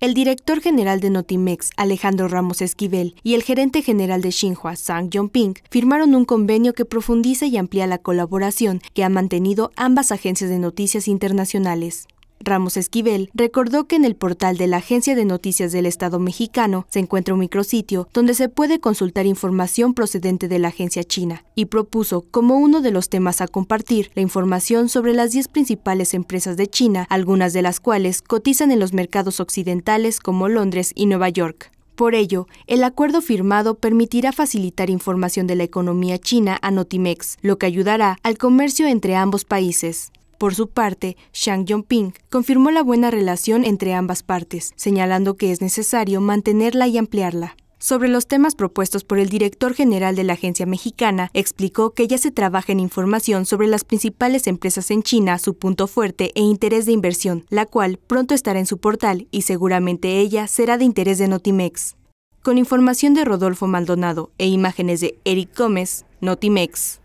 El director general de Notimex, Alejandro Ramos Esquivel, y el gerente general de Xinhua, Sang Yongping, firmaron un convenio que profundiza y amplía la colaboración que han mantenido ambas agencias de noticias internacionales. Ramos Esquivel recordó que en el portal de la Agencia de Noticias del Estado mexicano se encuentra un micrositio donde se puede consultar información procedente de la agencia china y propuso como uno de los temas a compartir la información sobre las 10 principales empresas de China, algunas de las cuales cotizan en los mercados occidentales como Londres y Nueva York. Por ello, el acuerdo firmado permitirá facilitar información de la economía china a Notimex, lo que ayudará al comercio entre ambos países. Por su parte, Shang Yongping confirmó la buena relación entre ambas partes, señalando que es necesario mantenerla y ampliarla. Sobre los temas propuestos por el director general de la agencia mexicana, explicó que ya se trabaja en información sobre las principales empresas en China, su punto fuerte e interés de inversión, la cual pronto estará en su portal y seguramente ella será de interés de Notimex. Con información de Rodolfo Maldonado e imágenes de Eric Gómez, Notimex.